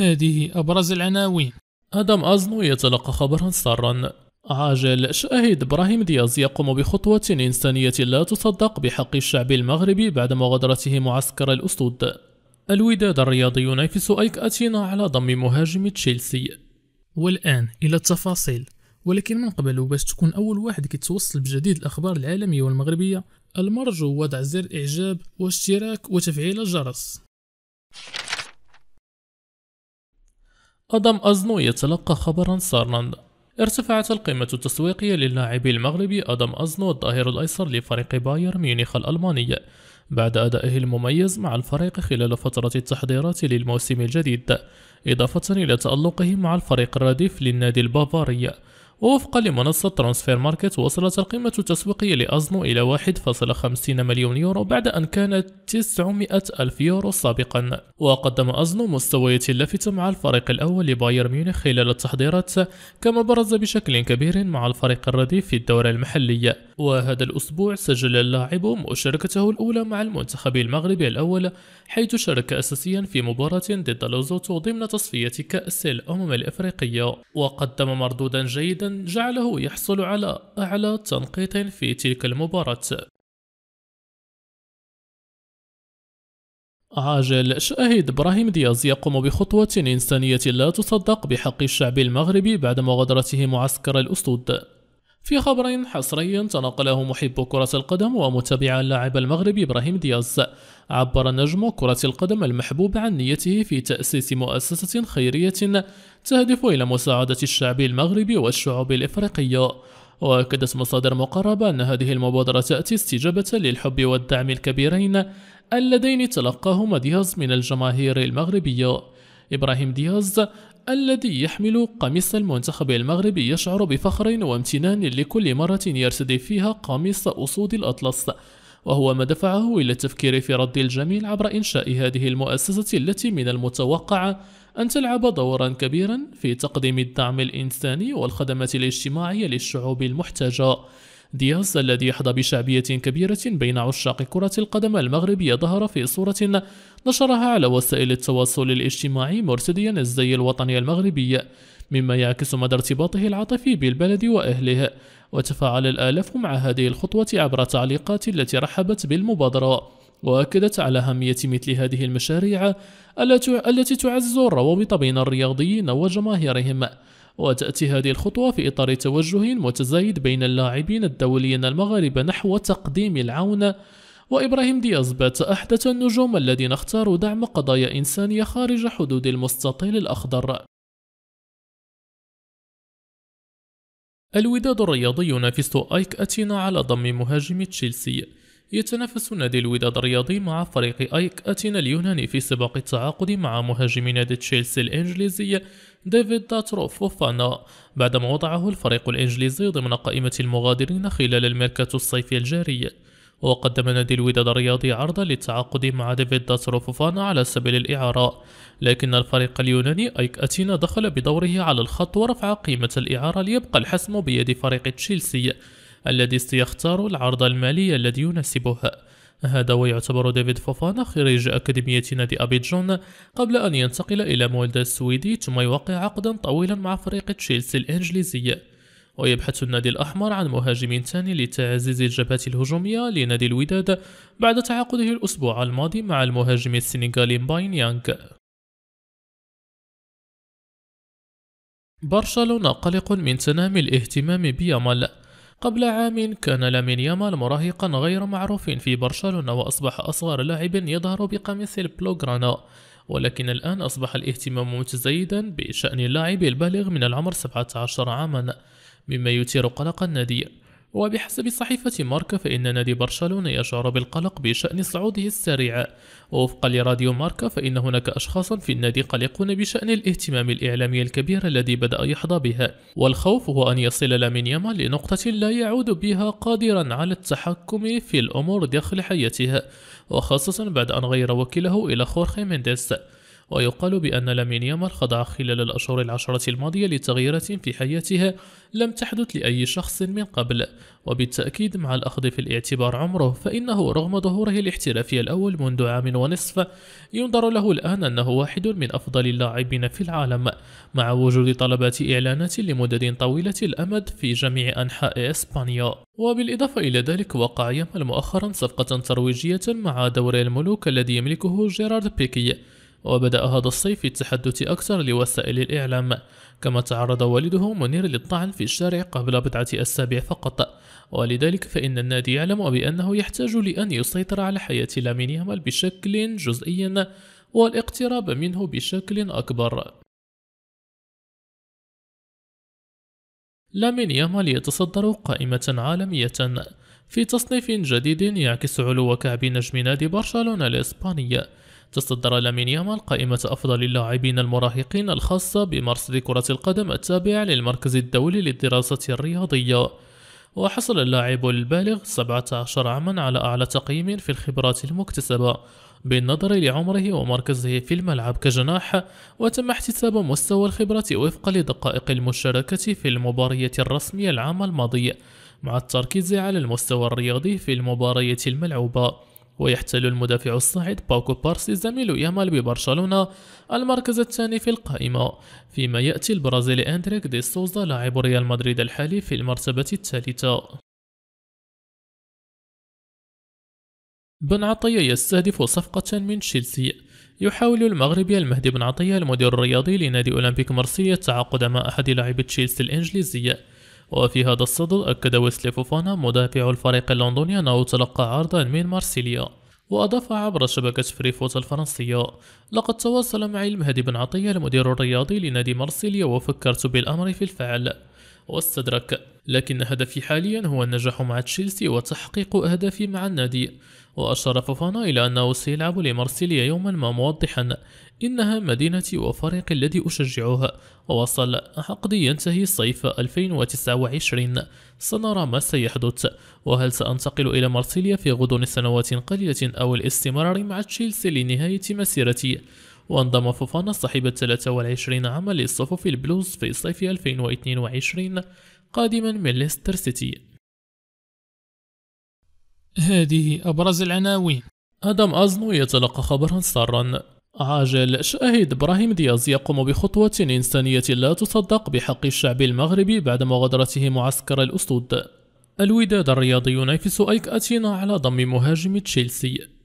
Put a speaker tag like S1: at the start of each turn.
S1: هذه أبرز العناوين آدم أزنو يتلقى خبرا سارا عاجل شاهد إبراهيم دياز يقوم بخطوة إنسانية لا تصدق بحق الشعب المغربي بعد مغادرته معسكر الأسود الوداد الرياضي ينافس أيك أتينا على ضم مهاجم تشيلسي والآن إلى التفاصيل ولكن من قبل باش تكون أول واحد كيتوصل بجديد الأخبار العالمية والمغربية المرجو وضع زر إعجاب واشتراك وتفعيل الجرس you أدم أزنو يتلقى خبرا سارا ارتفعت القيمة التسويقية للاعب المغربي أدم أزنو الظهير الأيسر لفريق باير ميونخ الألماني بعد أدائه المميز مع الفريق خلال فترة التحضيرات للموسم الجديد إضافة إلى تألقه مع الفريق الرديف للنادي البافاري ووفقا لمنصة ترانسفير ماركت وصلت القيمة التسويقية لأزمو إلى 1.50 مليون يورو بعد أن كانت 900 ألف يورو سابقا وقدم أزمو مستويات لافتة مع الفريق الأول لبايرن ميونخ خلال التحضيرات كما برز بشكل كبير مع الفريق الرديف في الدورة المحلية وهذا الأسبوع سجل اللاعب مشاركته الأولى مع المنتخب المغربي الأول حيث شارك أساسيا في مباراة ضد لوزوتو ضمن تصفية كأس الأمم الإفريقية وقدم مردودا جيدا جعله يحصل على أعلى تنقيط في تلك المباراة عاجل شاهد إبراهيم دياز يقوم بخطوة إنسانية لا تصدق بحق الشعب المغربي بعد مغادرته معسكر الأسود في خبر حصري تنقله محب كرة القدم ومتابع اللاعب المغربي إبراهيم دياز عبر نجم كرة القدم المحبوب عن نيته في تأسيس مؤسسة خيرية تهدف إلى مساعدة الشعب المغربي والشعوب الإفريقية وأكدت مصادر مقربة أن هذه المبادرة تأتي استجابة للحب والدعم الكبيرين اللذين تلقاهما دياز من الجماهير المغربية إبراهيم دياز الذي يحمل قميص المنتخب المغربي يشعر بفخر وامتنان لكل مرة يرتدي فيها قميص أسود الأطلس وهو ما دفعه إلى التفكير في رد الجميل عبر إنشاء هذه المؤسسة التي من المتوقع أن تلعب دورا كبيرا في تقديم الدعم الإنساني والخدمات الاجتماعية للشعوب المحتاجة دياز الذي يحظى بشعبية كبيرة بين عشاق كرة القدم المغربية ظهر في صورة نشرها على وسائل التواصل الاجتماعي مرتديا الزي الوطني المغربي مما يعكس مدى ارتباطه العاطفي بالبلد وأهله وتفاعل الآلاف مع هذه الخطوة عبر تعليقات التي رحبت بالمبادرة وأكدت على أهمية مثل هذه المشاريع التي تعزز الروابط بين الرياضيين وجماهيرهم وتأتي هذه الخطوة في إطار توجه متزايد بين اللاعبين الدوليين المغاربة نحو تقديم العون وإبراهيم دياز بات أحدث النجوم الذين اختاروا دعم قضايا إنسانية خارج حدود المستطيل الأخضر الوداد الرياضي ينافس أيك أتينا على ضم مهاجم تشيلسي يتنافس نادي الوداد الرياضي مع فريق أيك أتينا اليوناني في سباق التعاقد مع مهاجم نادي تشيلسي الإنجليزي ديفيد داتروف فوفانا بعدما وضعه الفريق الإنجليزي ضمن قائمة المغادرين خلال الميركاتو الصيفي الجاري وقدم نادي الوداد الرياضي عرضا للتعاقد مع ديفيد داترو فوفانا على سبيل الإعارة لكن الفريق اليوناني أيك أتينا دخل بدوره على الخط ورفع قيمة الإعارة ليبقى الحسم بيد فريق تشيلسي الذي سيختار العرض المالي الذي يناسبه هذا ويعتبر ديفيد فوفانا خريج أكاديمية نادي أبيجون قبل أن ينتقل إلى مولدا السويدي ثم يوقع عقدا طويلا مع فريق تشيلسي الإنجليزي ويبحث النادي الأحمر عن مهاجم ثاني لتعزيز الجبهة الهجومية لنادي الوداد بعد تعاقده الأسبوع الماضي مع المهاجم السنغالي باين يانغ برشلونة قلق من تنامي الاهتمام بيامال قبل عام كان لامين يامال مراهقا غير معروف في برشلونة وأصبح أصغر لاعب يظهر بقميص البلوغرانا ولكن الآن أصبح الاهتمام متزايدا بشأن اللاعب البالغ من العمر 17 عاما مما يثير قلق النادي وبحسب صحيفة ماركا فإن نادي برشلونة يشعر بالقلق بشأن صعوده السريع ووفقا لراديو ماركا فإن هناك أشخاص في النادي قلقون بشأن الاهتمام الإعلامي الكبير الذي بدأ يحظى بها والخوف هو أن يصل لامين يامال لنقطة لا يعود بها قادرا على التحكم في الأمور داخل حياتها وخاصة بعد أن غير وكيله إلى خورخي مينديز ويقال بأن لامين يامال خضع خلال الأشهر العشرة الماضية لتغييرات في حياتها لم تحدث لأي شخص من قبل وبالتأكيد مع الأخذ في الاعتبار عمره فإنه رغم ظهوره الاحترافي الأول منذ عام ونصف ينظر له الآن أنه واحد من أفضل اللاعبين في العالم مع وجود طلبات إعلانات لمدد طويلة الأمد في جميع أنحاء إسبانيا وبالإضافة إلى ذلك وقع يامال مؤخرا صفقة ترويجية مع دوري الملوك الذي يملكه جيرارد بيكي وبدأ هذا الصيف في التحدث أكثر لوسائل الإعلام كما تعرض والده منير للطعن في الشارع قبل بضعة أسابيع فقط ولذلك فإن النادي يعلم بأنه يحتاج لأن يسيطر على حياة لامين يامال بشكل جزئي والاقتراب منه بشكل أكبر لامين يامال يتصدر قائمة عالمية في تصنيف جديد يعكس علو كعب نجم نادي برشلونة الإسبانية تصدر لامين يامال قائمة أفضل اللاعبين المراهقين الخاصة بمرصد كرة القدم التابع للمركز الدولي للدراسة الرياضية وحصل اللاعب البالغ 17 عاما على أعلى تقييم في الخبرات المكتسبة بالنظر لعمره ومركزه في الملعب كجناح وتم احتساب مستوى الخبرة وفقا لدقائق المشاركة في المبارية الرسمية العام الماضي مع التركيز على المستوى الرياضي في المبارية الملعوبة ويحتل المدافع الصاعد باكو بارسي زميل يامال ببرشلونة المركز الثاني في القائمة فيما يأتي البرازيلي أندريك دي سوزا لاعب ريال مدريد الحالي في المرتبة الثالثة بن عطية يستهدف صفقة من تشيلسي يحاول المغربي المهدي بن عطية المدير الرياضي لنادي أولمبيك مرسيليا التعاقد مع أحد لاعبي تشيلسي الإنجليزي وفي هذا الصدد أكد ويسلي فوفانا مدافع الفريق اللندني أنه تلقى عرضا من مارسيليا وأضاف عبر شبكة فريفوت الفرنسية لقد تواصل معي المهدي بن عطية المدير الرياضي لنادي مارسيليا وفكرت بالأمر في الفعل واستدرك لكن هدفي حاليا هو النجاح مع تشيلسي وتحقيق أهدافي مع النادي وأشار فوفانا إلى أنه سيلعب لمارسيليا يوما ما موضحا إنها مدينتي وفريقي الذي أشجعها ووصل حقدي ينتهي صيف 2029 سنرى ما سيحدث وهل سأنتقل إلى مارسيليا في غضون سنوات قليلة أو الاستمرار مع تشيلسي لنهاية مسيرتي وانضم فوفانا صاحب 23 عاما للصفوف البلوز في صيف 2022 قادما من ليستر سيتي هذه أبرز العناوين آدم أزنو يتلقى خبرا سارا عاجل شاهد إبراهيم دياز يقوم بخطوة إنسانية لا تصدق بحق الشعب المغربي بعد مغادرته معسكر الأسود الوداد الرياضي ينافس أيك أتينا على ضم مهاجم تشيلسي